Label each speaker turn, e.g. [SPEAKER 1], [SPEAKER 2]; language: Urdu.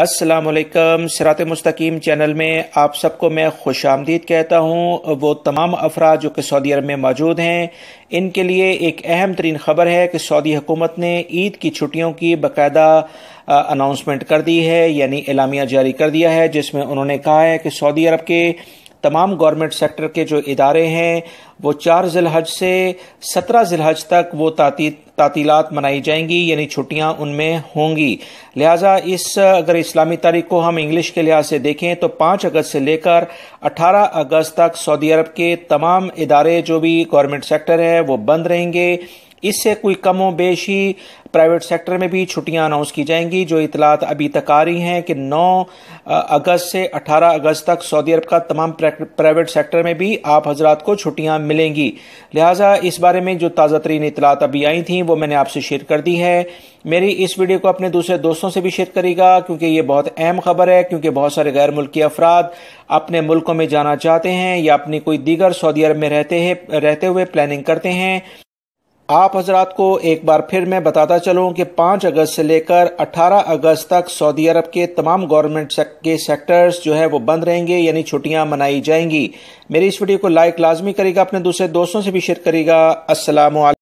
[SPEAKER 1] السلام علیکم سرات مستقیم چینل میں آپ سب کو میں خوش آمدید کہتا ہوں وہ تمام افراد جو کہ سعودی عرب میں موجود ہیں ان کے لیے ایک اہم ترین خبر ہے کہ سعودی حکومت نے عید کی چھٹیوں کی باقاعدہ اناؤنسمنٹ کر دی ہے یعنی اعلامیہ جاری کر دیا ہے جس میں انہوں نے کہا ہے کہ سعودی عرب کے تمام گورنمنٹ سیکٹر کے جو ادارے ہیں وہ چار ذی الحج سے سترہ ذی الحج تک وہ تعطیلات منائی جائیں گی یعنی چھٹیاں ان میں ہوں گی لہٰذا اس اگر اسلامی تاریخ کو ہم انگلش کے لحاظ سے دیکھیں تو پانچ اگست سے لے کر اٹھارہ اگست تک سعودی عرب کے تمام ادارے جو بھی گورنمنٹ سیکٹر ہے وہ بند رہیں گے اس سے کوئی کم و بیشی پرائیویٹ سیکٹر میں بھی چھٹیاں اناؤنس کی جائیں گی جو اطلاعات ابھی تک آ رہی ہیں کہ نو اگست سے اٹھارہ اگست تک سعودی عرب کا تمام پرائیویٹ سیکٹر میں بھی آپ حضرات کو چھٹیاں ملیں گی لہٰذا اس بارے میں جو تازہ ترین اطلاعات ابھی آئی تھیں وہ میں نے آپ سے شیئر کر دی ہے میری اس ویڈیو کو اپنے دوسرے دوستوں سے بھی شیئر کرے گا کیونکہ یہ بہت اہم خبر ہے کیونکہ بہت سارے غیر ملکی افراد اپنے ملکوں میں جانا چاہتے ہیں یا اپنی کوئی دیگر سعودی عرب میں رہتے ہوئے پلاننگ کرتے ہیں آپ حضرات کو ایک بار پھر میں بتاتا چلوں کہ پانچ اگست سے لے کر اٹھارہ اگست تک سعودی عرب کے تمام گورنمنٹ کے سیکٹرز جو ہے وہ بند رہیں گے یعنی چھٹیاں منائی جائیں گی میری اس ویڈیو کو لائک لازمی کرے گا اپنے دوسرے دوستوں سے بھی شیئر کرے گا السلام